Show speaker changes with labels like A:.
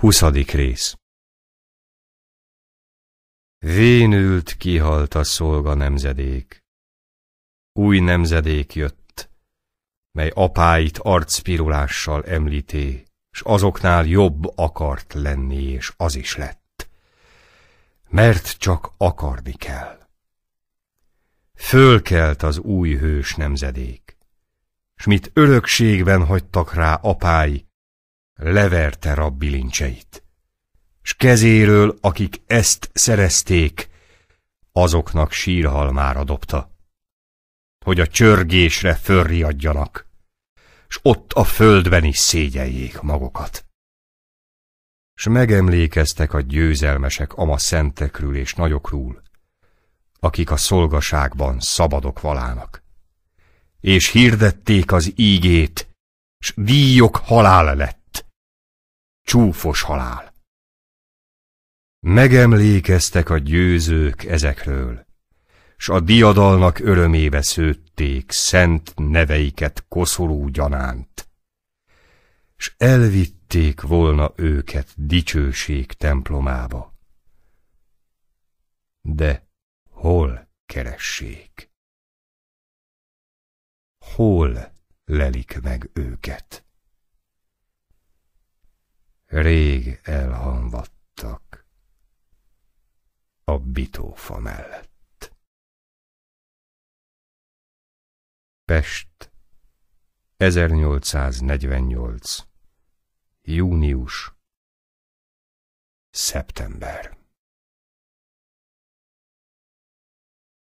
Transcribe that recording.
A: 20. rész Vénült
B: kihalt a szolga nemzedék. Új nemzedék jött, mely apáit arcpirulással említé, s azoknál jobb akart lenni, és az is lett. Mert csak akarni kell. Fölkelt az új hős nemzedék, s mit örökségben hagytak rá apái, leverte rabbi lincseit. S kezéről, akik ezt szerezték, azoknak sírhalmára dobta, hogy a csörgésre fölriadjanak, s ott a földben is szégyeljék magukat. S megemlékeztek a győzelmesek ama szentekről és nagyokról, akik a szolgaságban szabadok valának. És hirdették az ígét, s díjok halál lett csúfos halál. Megemlékeztek a győzők ezekről, s a diadalnak örömébe szőtték szent neveiket koszorú gyanánt, s elvitték volna őket dicsőség templomába. De
A: hol keressék? Hol
B: lelik meg őket? rég elhamvadtak a bitófa
A: mellett. Pest 1848. Június Szeptember